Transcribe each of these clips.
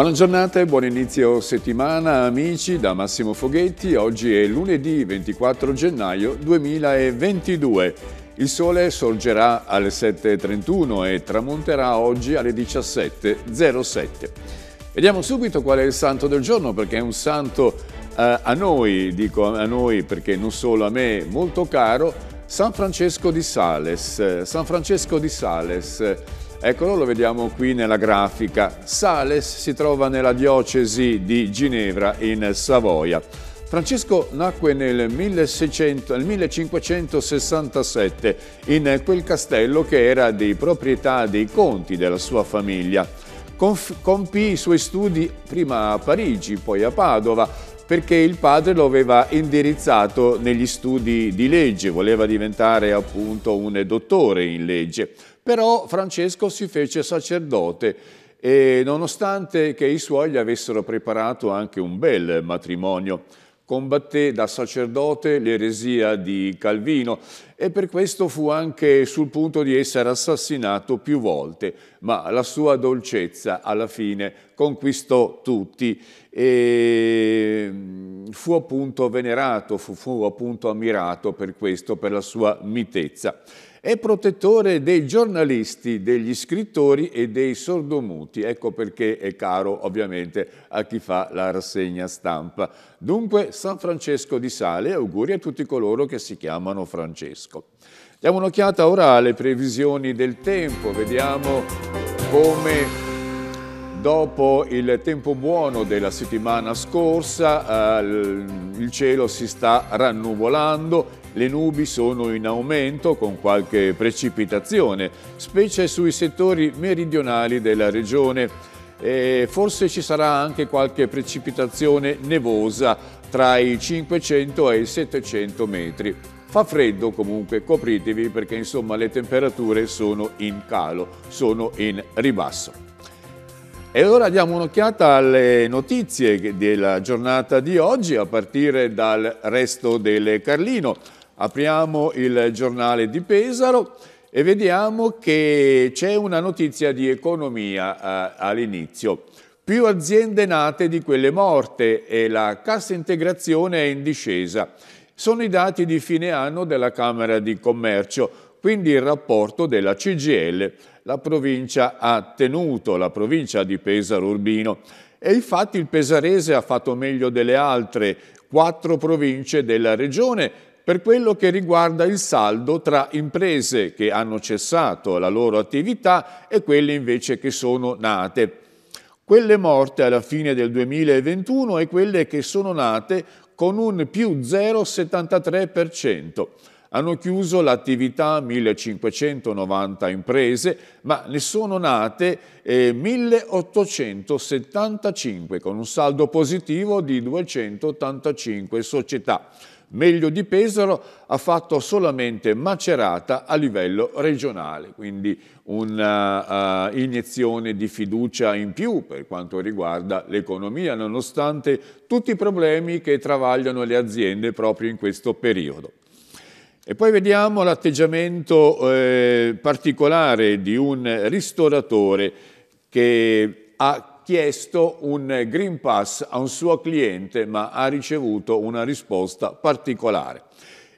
Buona giornata e buon inizio settimana amici da Massimo Foghetti. Oggi è lunedì 24 gennaio 2022. Il sole sorgerà alle 7.31 e tramonterà oggi alle 17.07. Vediamo subito qual è il santo del giorno perché è un santo eh, a noi, dico a noi perché non solo a me, molto caro, San Francesco di Sales. San Francesco di Sales Eccolo, lo vediamo qui nella grafica. Sales si trova nella diocesi di Ginevra in Savoia. Francesco nacque nel, 1600, nel 1567 in quel castello che era di proprietà dei conti della sua famiglia. Conf compì i suoi studi prima a Parigi, poi a Padova, perché il padre lo aveva indirizzato negli studi di legge, voleva diventare appunto un dottore in legge. Però Francesco si fece sacerdote e nonostante che i suoi gli avessero preparato anche un bel matrimonio, combatté da sacerdote l'eresia di Calvino e per questo fu anche sul punto di essere assassinato più volte, ma la sua dolcezza alla fine conquistò tutti e mm, fu appunto venerato, fu, fu appunto ammirato per questo, per la sua mitezza. È protettore dei giornalisti, degli scrittori e dei sordomuti, ecco perché è caro ovviamente a chi fa la rassegna stampa. Dunque San Francesco di Sale, auguri a tutti coloro che si chiamano Francesco. Diamo un'occhiata ora alle previsioni del tempo, vediamo come Dopo il tempo buono della settimana scorsa eh, il cielo si sta rannuvolando, le nubi sono in aumento con qualche precipitazione, specie sui settori meridionali della regione. E forse ci sarà anche qualche precipitazione nevosa tra i 500 e i 700 metri. Fa freddo comunque, copritevi perché insomma le temperature sono in calo, sono in ribasso. E ora diamo un'occhiata alle notizie della giornata di oggi a partire dal resto del Carlino. Apriamo il giornale di Pesaro e vediamo che c'è una notizia di economia eh, all'inizio. Più aziende nate di quelle morte e la cassa integrazione è in discesa. Sono i dati di fine anno della Camera di Commercio, quindi il rapporto della CGL la provincia ha tenuto, la provincia di Pesaro Urbino. E infatti il pesarese ha fatto meglio delle altre quattro province della regione per quello che riguarda il saldo tra imprese che hanno cessato la loro attività e quelle invece che sono nate. Quelle morte alla fine del 2021 e quelle che sono nate con un più 0,73% hanno chiuso l'attività 1590 imprese, ma ne sono nate eh, 1875 con un saldo positivo di 285 società. Meglio di Pesaro ha fatto solamente Macerata a livello regionale, quindi un'iniezione eh, eh, uh, di fiducia in più per quanto riguarda l'economia, nonostante tutti i problemi che travagliano le aziende proprio in questo periodo. E poi vediamo l'atteggiamento eh, particolare di un ristoratore che ha chiesto un Green Pass a un suo cliente ma ha ricevuto una risposta particolare.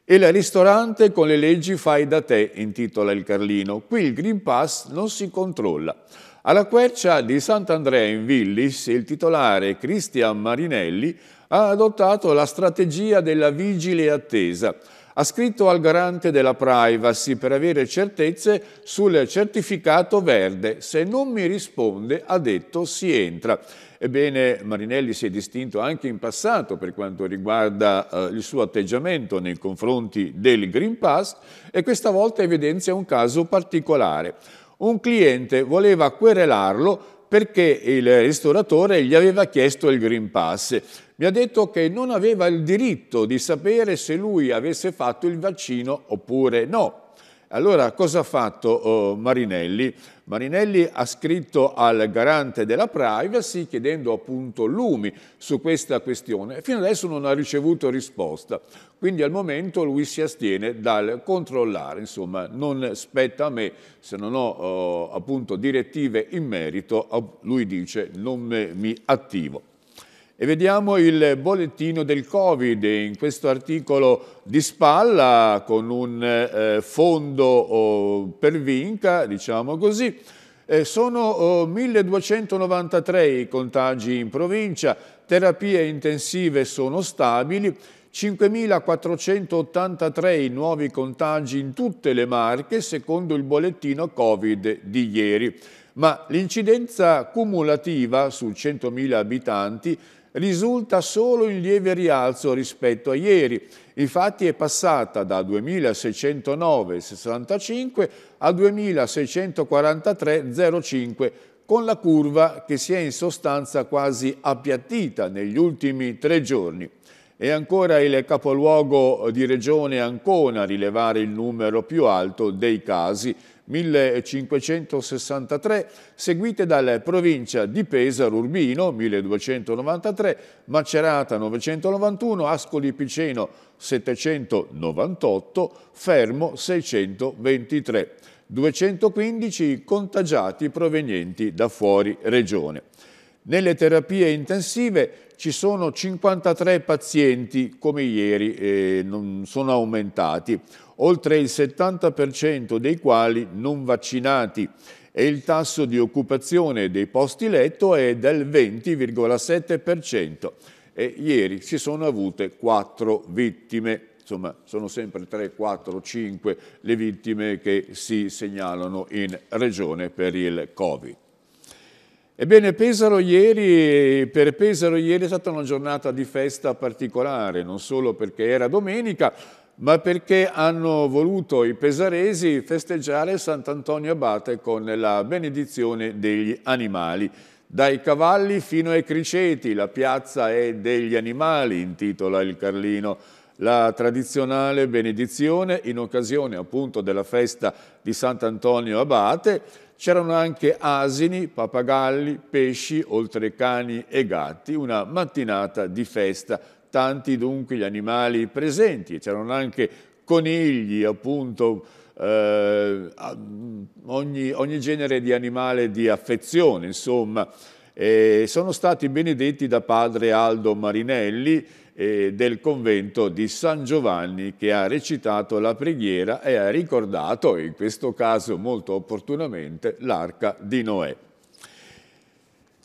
Il ristorante con le leggi fai da te, intitola il Carlino. Qui il Green Pass non si controlla. Alla quercia di Sant'Andrea in Villis, il titolare Cristian Marinelli ha adottato la strategia della vigile attesa ha scritto al garante della privacy per avere certezze sul certificato verde. Se non mi risponde, ha detto si entra. Ebbene, Marinelli si è distinto anche in passato per quanto riguarda eh, il suo atteggiamento nei confronti del Green Pass e questa volta evidenzia un caso particolare. Un cliente voleva querelarlo perché il ristoratore gli aveva chiesto il Green Pass mi ha detto che non aveva il diritto di sapere se lui avesse fatto il vaccino oppure no. Allora cosa ha fatto eh, Marinelli? Marinelli ha scritto al garante della privacy chiedendo appunto lumi su questa questione. Fino adesso non ha ricevuto risposta, quindi al momento lui si astiene dal controllare, insomma non spetta a me se non ho eh, appunto direttive in merito, lui dice non mi attivo. E vediamo il bollettino del Covid in questo articolo di spalla con un eh, fondo oh, per vinca, diciamo così. Eh, sono oh, 1293 i contagi in provincia, terapie intensive sono stabili, 5.483 i nuovi contagi in tutte le marche secondo il bollettino Covid di ieri. Ma l'incidenza cumulativa su 100.000 abitanti risulta solo in lieve rialzo rispetto a ieri. Infatti è passata da 2.609,65 a 2.643,05 con la curva che si è in sostanza quasi appiattita negli ultimi tre giorni. È ancora il capoluogo di regione Ancona a rilevare il numero più alto dei casi, 1563, seguite dalle provincia di Pesaro Urbino 1293, Macerata 991, Ascoli Piceno 798, Fermo 623. 215 contagiati provenienti da fuori regione. Nelle terapie intensive ci sono 53 pazienti, come ieri, eh, non sono aumentati, oltre il 70% dei quali non vaccinati e il tasso di occupazione dei posti letto è del 20,7% e ieri si sono avute 4 vittime. Insomma, sono sempre 3, 4, 5 le vittime che si segnalano in regione per il Covid. Ebbene, Pesaro ieri, per Pesaro ieri è stata una giornata di festa particolare, non solo perché era domenica, ma perché hanno voluto i pesaresi festeggiare Sant'Antonio Abate con la benedizione degli animali. Dai cavalli fino ai criceti, la piazza è degli animali, intitola il Carlino. La tradizionale benedizione in occasione appunto della festa di Sant'Antonio Abate C'erano anche asini, papagalli, pesci, oltre cani e gatti, una mattinata di festa. Tanti dunque gli animali presenti, c'erano anche conigli, appunto, eh, ogni, ogni, genere di animale di affezione, insomma. Eh, sono stati benedetti da padre Aldo Marinelli, eh, del convento di San Giovanni che ha recitato la preghiera e ha ricordato, in questo caso molto opportunamente, l'arca di Noè.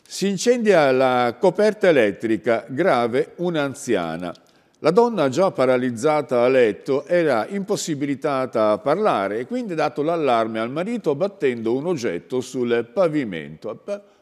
Si incendia la coperta elettrica, grave un'anziana. La donna già paralizzata a letto era impossibilitata a parlare e quindi ha dato l'allarme al marito battendo un oggetto sul pavimento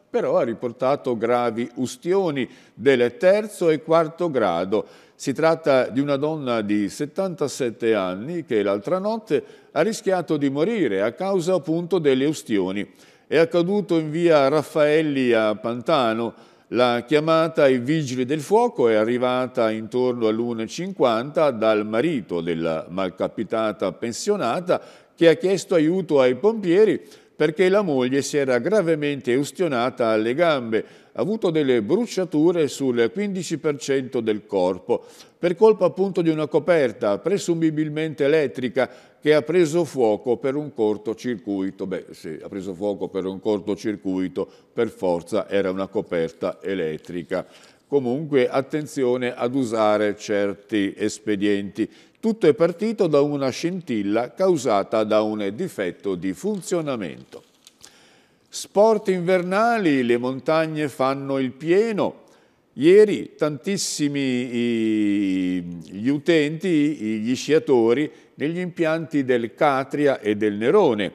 però ha riportato gravi ustioni del terzo e quarto grado. Si tratta di una donna di 77 anni che l'altra notte ha rischiato di morire a causa appunto delle ustioni. È accaduto in via Raffaelli a Pantano. La chiamata ai vigili del fuoco è arrivata intorno all'1.50 dal marito della malcapitata pensionata che ha chiesto aiuto ai pompieri perché la moglie si era gravemente ustionata alle gambe, ha avuto delle bruciature sul 15% del corpo, per colpa appunto di una coperta, presumibilmente elettrica, che ha preso fuoco per un cortocircuito. Beh, se ha preso fuoco per un cortocircuito, per forza era una coperta elettrica comunque attenzione ad usare certi espedienti. Tutto è partito da una scintilla causata da un difetto di funzionamento. Sport invernali, le montagne fanno il pieno. Ieri tantissimi gli utenti, gli sciatori, negli impianti del Catria e del Nerone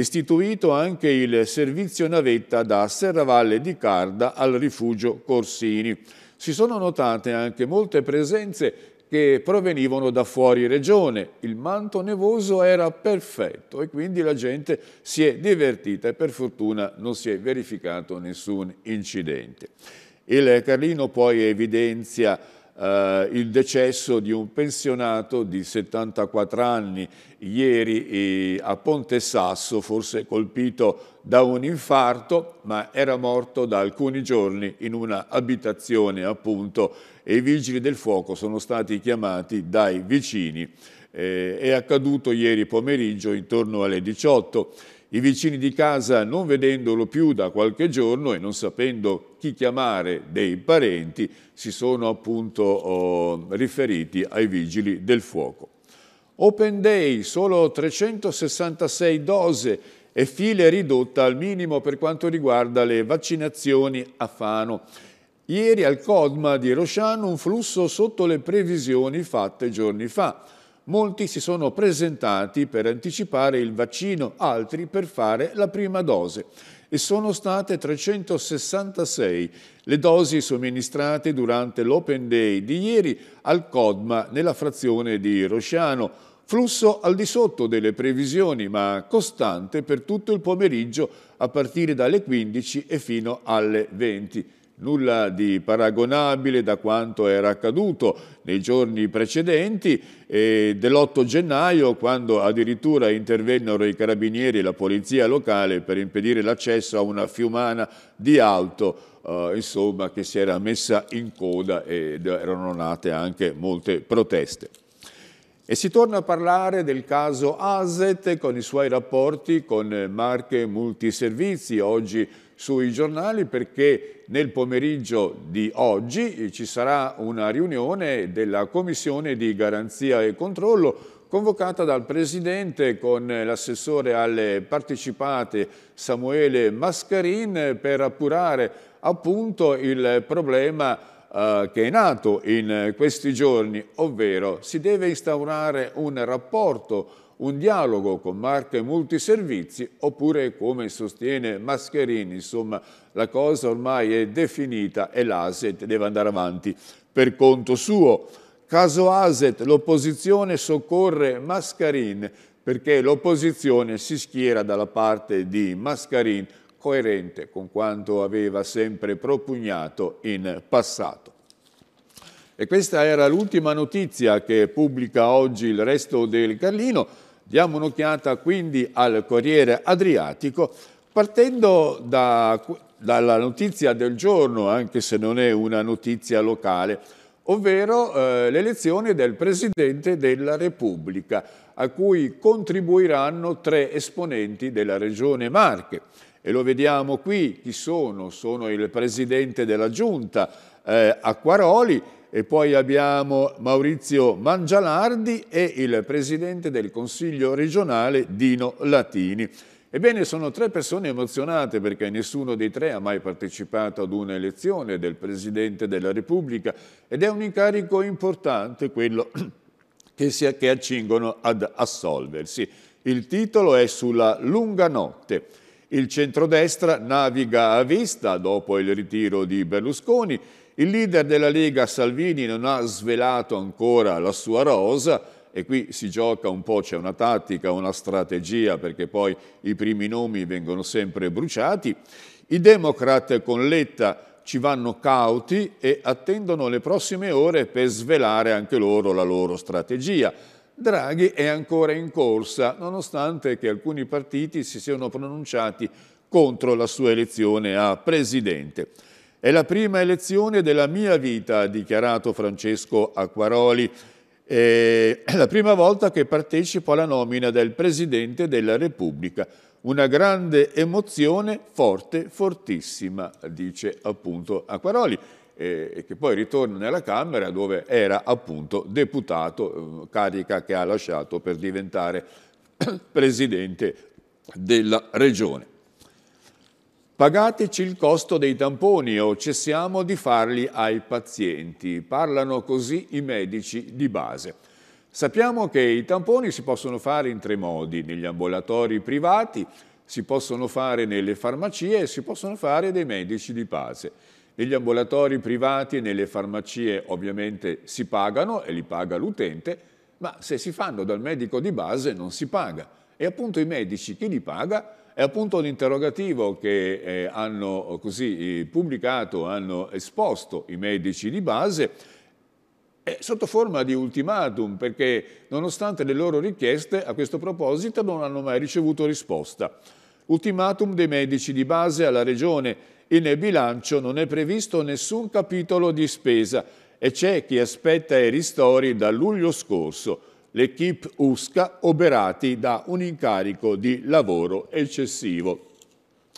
istituito anche il servizio navetta da Serravalle di Carda al rifugio Corsini. Si sono notate anche molte presenze che provenivano da fuori regione. Il manto nevoso era perfetto e quindi la gente si è divertita e per fortuna non si è verificato nessun incidente. Il Carlino poi evidenzia eh, il decesso di un pensionato di 74 anni ieri eh, a Ponte Sasso, forse colpito da un infarto, ma era morto da alcuni giorni in una abitazione appunto e i vigili del fuoco sono stati chiamati dai vicini. Eh, è accaduto ieri pomeriggio intorno alle 18. I vicini di casa, non vedendolo più da qualche giorno e non sapendo chi chiamare dei parenti, si sono appunto oh, riferiti ai vigili del fuoco. Open Day, solo 366 dose e file ridotta al minimo per quanto riguarda le vaccinazioni a Fano. Ieri al Codma di Rosciano un flusso sotto le previsioni fatte giorni fa. Molti si sono presentati per anticipare il vaccino, altri per fare la prima dose e sono state 366 le dosi somministrate durante l'Open Day di ieri al Codma nella frazione di Rosciano, flusso al di sotto delle previsioni ma costante per tutto il pomeriggio a partire dalle 15 e fino alle 20 nulla di paragonabile da quanto era accaduto nei giorni precedenti eh, dell'8 gennaio quando addirittura intervennero i carabinieri e la polizia locale per impedire l'accesso a una fiumana di alto eh, insomma, che si era messa in coda ed erano nate anche molte proteste. E si torna a parlare del caso ASET con i suoi rapporti con marche multiservizi, oggi sui giornali perché nel pomeriggio di oggi eh, ci sarà una riunione della Commissione di Garanzia e Controllo convocata dal Presidente con l'assessore alle partecipate Samuele Mascarin per appurare appunto il problema eh, che è nato in questi giorni, ovvero si deve instaurare un rapporto un dialogo con marche multiservizi oppure come sostiene Mascherini, insomma la cosa ormai è definita e l'ASET deve andare avanti per conto suo. Caso Aset, l'opposizione soccorre Mascarin perché l'opposizione si schiera dalla parte di Mascarin coerente con quanto aveva sempre propugnato in passato. E questa era l'ultima notizia che pubblica oggi il resto del Carlino. Diamo un'occhiata quindi al Corriere Adriatico partendo da, dalla notizia del giorno, anche se non è una notizia locale, ovvero eh, l'elezione del Presidente della Repubblica, a cui contribuiranno tre esponenti della Regione Marche. E lo vediamo qui, chi sono? Sono il Presidente della Giunta eh, Acquaroli e poi abbiamo Maurizio Mangialardi e il presidente del Consiglio regionale Dino Latini. Ebbene, sono tre persone emozionate perché nessuno dei tre ha mai partecipato ad un'elezione del Presidente della Repubblica ed è un incarico importante quello che, si, che accingono ad assolversi. Il titolo è Sulla lunga notte. Il centrodestra naviga a vista dopo il ritiro di Berlusconi. Il leader della Lega Salvini non ha svelato ancora la sua rosa e qui si gioca un po', c'è una tattica, una strategia perché poi i primi nomi vengono sempre bruciati. I Democrat con Letta ci vanno cauti e attendono le prossime ore per svelare anche loro la loro strategia. Draghi è ancora in corsa, nonostante che alcuni partiti si siano pronunciati contro la sua elezione a presidente. È la prima elezione della mia vita, ha dichiarato Francesco Acquaroli. È la prima volta che partecipo alla nomina del Presidente della Repubblica. Una grande emozione, forte, fortissima, dice appunto Acquaroli e che poi ritorna nella Camera dove era appunto deputato, eh, carica che ha lasciato per diventare presidente della regione. Pagateci il costo dei tamponi o cessiamo di farli ai pazienti. Parlano così i medici di base. Sappiamo che i tamponi si possono fare in tre modi, negli ambulatori privati, si possono fare nelle farmacie e si possono fare dei medici di base. Negli ambulatori privati e nelle farmacie ovviamente si pagano e li paga l'utente, ma se si fanno dal medico di base non si paga. E appunto i medici chi li paga? È appunto un interrogativo che eh, hanno eh, così eh, pubblicato, hanno esposto i medici di base eh, sotto forma di ultimatum perché nonostante le loro richieste a questo proposito non hanno mai ricevuto risposta. Ultimatum dei medici di base alla Regione in bilancio non è previsto nessun capitolo di spesa e c'è chi aspetta i ristori da luglio scorso, l'equipe USCA oberati da un incarico di lavoro eccessivo.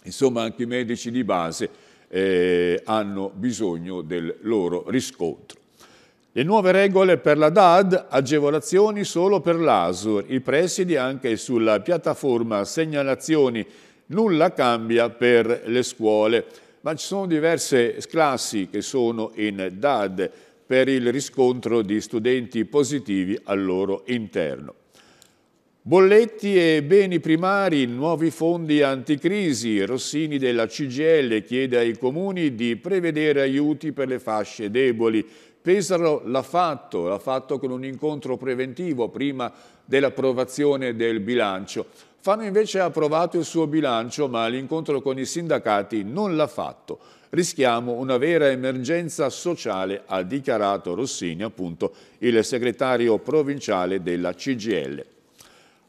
Insomma, anche i medici di base eh, hanno bisogno del loro riscontro. Le nuove regole per la DAD, agevolazioni solo per l'ASUR, i presidi anche sulla piattaforma segnalazioni Nulla cambia per le scuole, ma ci sono diverse classi che sono in DAD per il riscontro di studenti positivi al loro interno. Bolletti e beni primari, nuovi fondi anticrisi. Rossini della CGL chiede ai comuni di prevedere aiuti per le fasce deboli. Pesaro l'ha fatto, l'ha fatto con un incontro preventivo prima dell'approvazione del bilancio. Fano invece ha approvato il suo bilancio, ma l'incontro con i sindacati non l'ha fatto. Rischiamo una vera emergenza sociale, ha dichiarato Rossini, appunto, il segretario provinciale della CGL.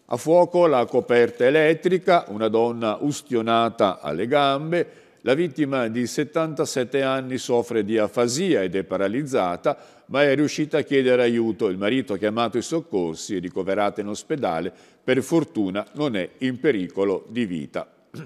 A fuoco la coperta elettrica, una donna ustionata alle gambe, la vittima di 77 anni soffre di afasia ed è paralizzata, ma è riuscita a chiedere aiuto. Il marito ha chiamato i soccorsi, e ricoverata in ospedale, per fortuna non è in pericolo di vita.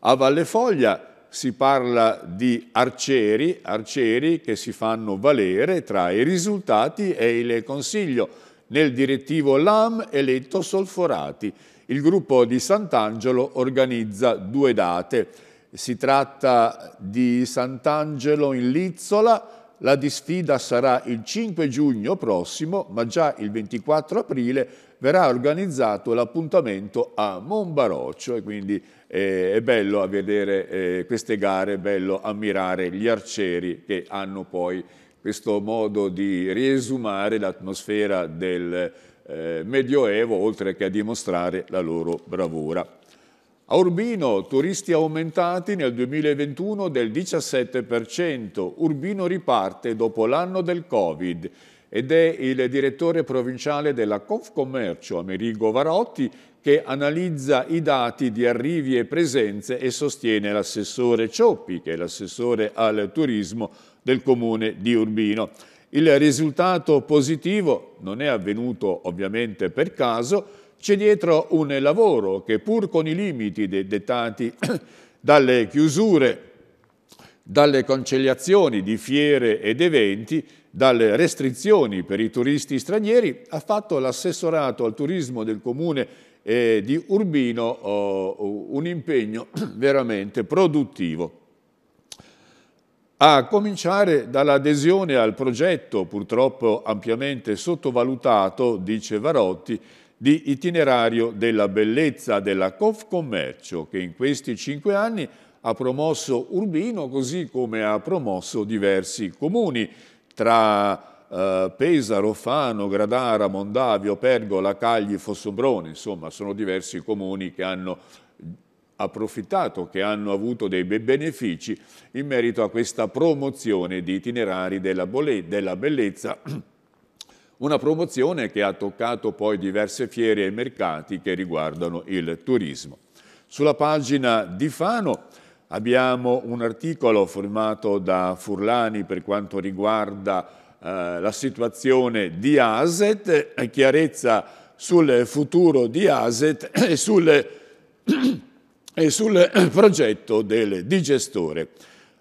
A Valle Foglia si parla di arcieri, arcieri che si fanno valere, tra i risultati e il consiglio nel direttivo LAM eletto Solforati. Il gruppo di Sant'Angelo organizza due date. Si tratta di Sant'Angelo in Lizzola, la disfida sarà il 5 giugno prossimo, ma già il 24 aprile verrà organizzato l'appuntamento a Monbaroccio e quindi eh, è bello a vedere eh, queste gare, è bello ammirare gli arcieri che hanno poi questo modo di riesumare l'atmosfera del eh, Medioevo, oltre che a dimostrare la loro bravura. A Urbino, turisti aumentati nel 2021 del 17%. Urbino riparte dopo l'anno del Covid ed è il direttore provinciale della Confcommercio, Amerigo Varotti, che analizza i dati di arrivi e presenze e sostiene l'assessore Cioppi, che è l'assessore al turismo, del comune di Urbino. Il risultato positivo non è avvenuto ovviamente per caso, c'è dietro un lavoro che pur con i limiti dettati dalle chiusure, dalle conciliazioni di fiere ed eventi, dalle restrizioni per i turisti stranieri, ha fatto l'assessorato al turismo del comune eh, di Urbino oh, un impegno veramente produttivo a cominciare dall'adesione al progetto, purtroppo ampiamente sottovalutato, dice Varotti, di itinerario della bellezza della Confcommercio, che in questi cinque anni ha promosso Urbino così come ha promosso diversi comuni, tra eh, Pesaro, Fano, Gradara, Mondavio, Pergola, Cagli, Fossobrone, insomma sono diversi comuni che hanno approfittato, che hanno avuto dei benefici in merito a questa promozione di itinerari della, della bellezza una promozione che ha toccato poi diverse fiere e mercati che riguardano il turismo. Sulla pagina di Fano abbiamo un articolo formato da Furlani per quanto riguarda eh, la situazione di ASET, eh, chiarezza sul futuro di ASET e sulle e sul progetto del digestore.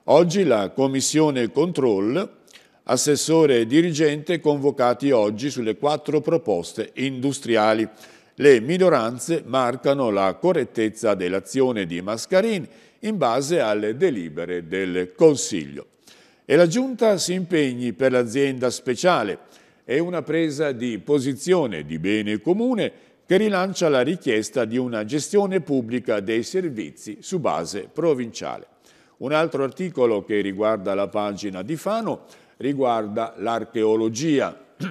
Oggi la Commissione Control, assessore e dirigente convocati oggi sulle quattro proposte industriali. Le minoranze marcano la correttezza dell'azione di Mascarin in base alle delibere del Consiglio. E la Giunta si impegni per l'azienda speciale. È una presa di posizione di bene comune che rilancia la richiesta di una gestione pubblica dei servizi su base provinciale. Un altro articolo che riguarda la pagina di Fano riguarda l'archeologia.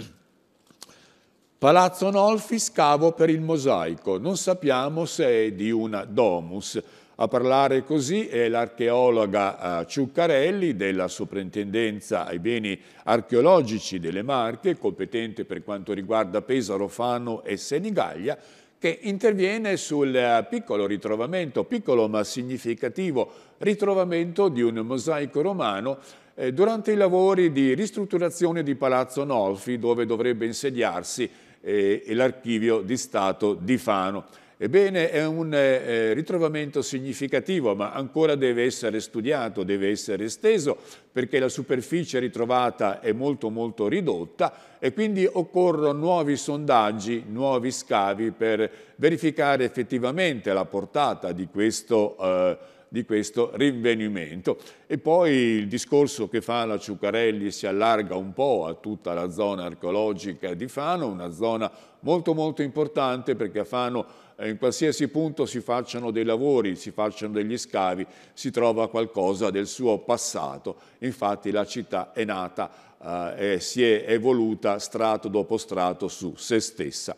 Palazzo Nolfi scavo per il mosaico, non sappiamo se è di una domus. A parlare così è l'archeologa eh, Ciuccarelli della Soprintendenza ai beni archeologici delle Marche, competente per quanto riguarda Pesaro, Fano e Senigallia, che interviene sul eh, piccolo ritrovamento, piccolo ma significativo ritrovamento di un mosaico romano eh, durante i lavori di ristrutturazione di Palazzo Nolfi, dove dovrebbe insediarsi l'archivio di Stato di Fano. Ebbene, è un eh, eh, ritrovamento significativo, ma ancora deve essere studiato, deve essere esteso, perché la superficie ritrovata è molto molto ridotta e quindi occorrono nuovi sondaggi, nuovi scavi per verificare effettivamente la portata di questo eh, di questo rinvenimento. E poi il discorso che fa la Ciucarelli si allarga un po' a tutta la zona archeologica di Fano, una zona molto molto importante perché a Fano eh, in qualsiasi punto si facciano dei lavori, si facciano degli scavi, si trova qualcosa del suo passato. Infatti la città è nata eh, e si è evoluta strato dopo strato su se stessa.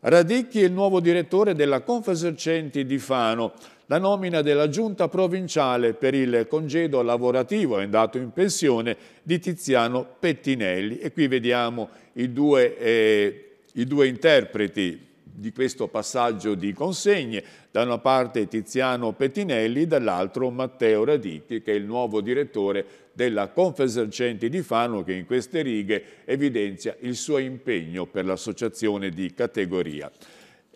Radicchi è il nuovo direttore della Confesercenti di Fano. La nomina della giunta provinciale per il congedo lavorativo è andato in pensione di Tiziano Pettinelli. E qui vediamo i due, eh, i due interpreti di questo passaggio di consegne, da una parte Tiziano Pettinelli, dall'altro Matteo Raditti, che è il nuovo direttore della Confesercenti di Fano, che in queste righe evidenzia il suo impegno per l'associazione di categoria.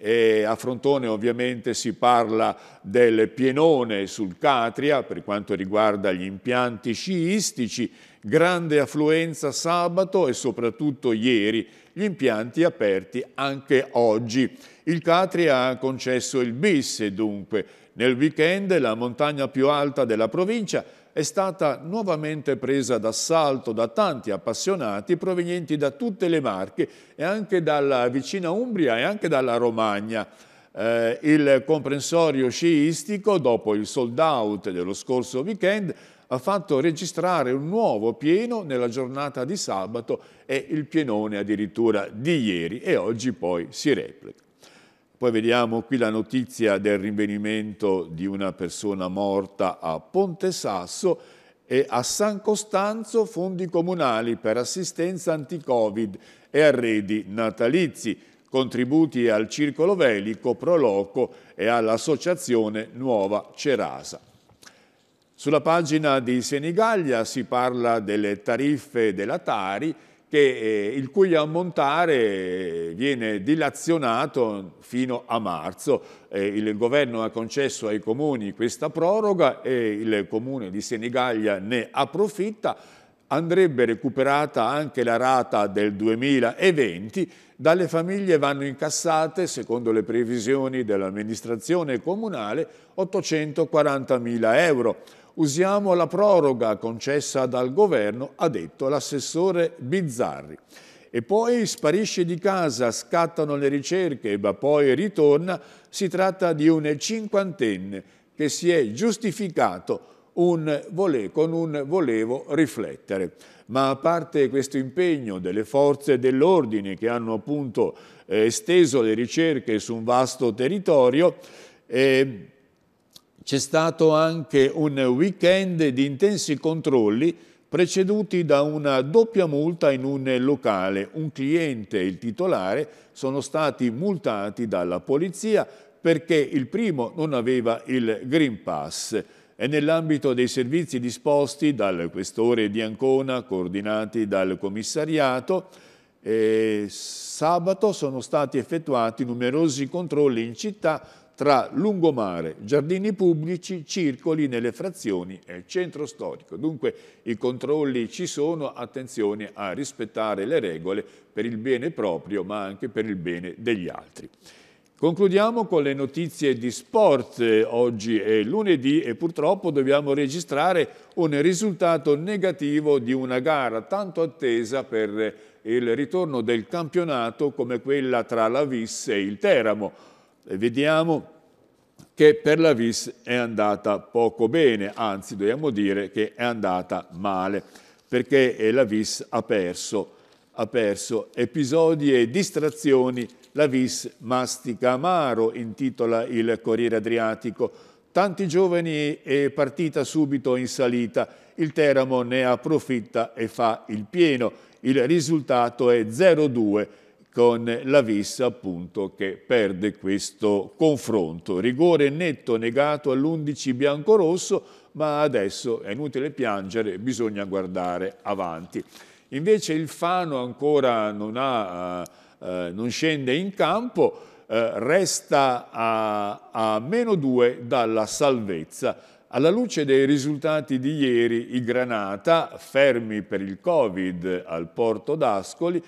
E a Frontone ovviamente si parla del pienone sul Catria per quanto riguarda gli impianti sciistici Grande affluenza sabato e soprattutto ieri, gli impianti aperti anche oggi. Il Catri ha concesso il bis e dunque nel weekend la montagna più alta della provincia è stata nuovamente presa d'assalto da tanti appassionati provenienti da tutte le Marche e anche dalla vicina Umbria e anche dalla Romagna. Eh, il comprensorio sciistico, dopo il sold out dello scorso weekend, ha fatto registrare un nuovo pieno nella giornata di sabato e il pienone addirittura di ieri e oggi poi si replica. Poi vediamo qui la notizia del rinvenimento di una persona morta a Ponte Sasso e a San Costanzo fondi comunali per assistenza anti-Covid e arredi natalizi, contributi al Circolo Velico, Proloco e all'Associazione Nuova Cerasa. Sulla pagina di Senigallia si parla delle tariffe della Tari, che, eh, il cui ammontare eh, viene dilazionato fino a marzo. Eh, il governo ha concesso ai comuni questa proroga e il comune di Senigallia ne approfitta. Andrebbe recuperata anche la rata del 2020. Dalle famiglie vanno incassate, secondo le previsioni dell'amministrazione comunale, 840 mila euro usiamo la proroga concessa dal governo, ha detto l'assessore Bizzarri. E poi sparisce di casa, scattano le ricerche, ma poi ritorna. Si tratta di un cinquantenne che si è giustificato un vole, con un volevo riflettere. Ma a parte questo impegno delle forze dell'ordine che hanno appunto eh, esteso le ricerche su un vasto territorio, eh, c'è stato anche un weekend di intensi controlli preceduti da una doppia multa in un locale. Un cliente e il titolare sono stati multati dalla polizia perché il primo non aveva il Green Pass e nell'ambito dei servizi disposti dal questore di Ancona, coordinati dal commissariato, eh, sabato sono stati effettuati numerosi controlli in città tra lungomare, giardini pubblici, circoli nelle frazioni e centro storico. Dunque i controlli ci sono, attenzione a rispettare le regole per il bene proprio ma anche per il bene degli altri. Concludiamo con le notizie di sport. Oggi è lunedì e purtroppo dobbiamo registrare un risultato negativo di una gara tanto attesa per il ritorno del campionato come quella tra la Visse e il Teramo e vediamo che per la VIS è andata poco bene, anzi dobbiamo dire che è andata male, perché eh, la VIS ha perso, ha perso episodi e distrazioni. La VIS mastica amaro, intitola il Corriere Adriatico. Tanti giovani e eh, partita subito in salita, il Teramo ne approfitta e fa il pieno. Il risultato è 0-2 con la Vissa appunto che perde questo confronto. Rigore netto negato all'11 biancorosso, ma adesso è inutile piangere, bisogna guardare avanti. Invece il Fano ancora non, ha, eh, eh non scende in campo, eh, resta a, a meno 2 dalla salvezza. Alla luce dei risultati di ieri, i Granata, fermi per il Covid al Porto d'Ascoli,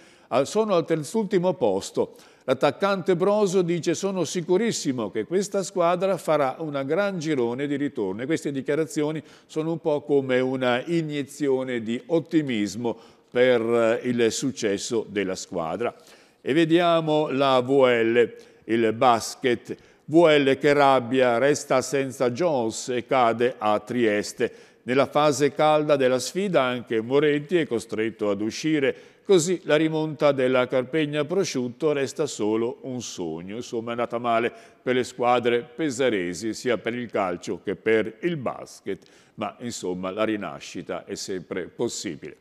sono al terzultimo posto. L'attaccante Broso dice sono sicurissimo che questa squadra farà una gran girone di ritorno e queste dichiarazioni sono un po' come una iniezione di ottimismo per eh, il successo della squadra. E vediamo la VL, il basket. VL che rabbia, resta senza Jones e cade a Trieste. Nella fase calda della sfida anche Moretti è costretto ad uscire Così la rimonta della Carpegna Prosciutto resta solo un sogno. Insomma è andata male per le squadre pesaresi sia per il calcio che per il basket, ma insomma la rinascita è sempre possibile.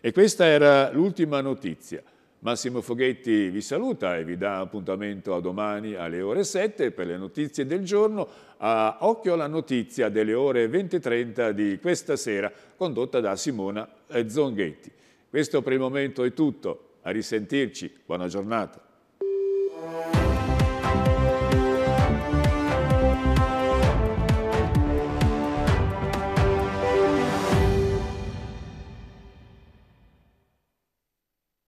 E questa era l'ultima notizia. Massimo Foghetti vi saluta e vi dà appuntamento a domani alle ore 7 per le notizie del giorno a Occhio alla Notizia delle ore 20.30 di questa sera condotta da Simona Zonghetti. Questo per il momento è tutto, a risentirci, buona giornata.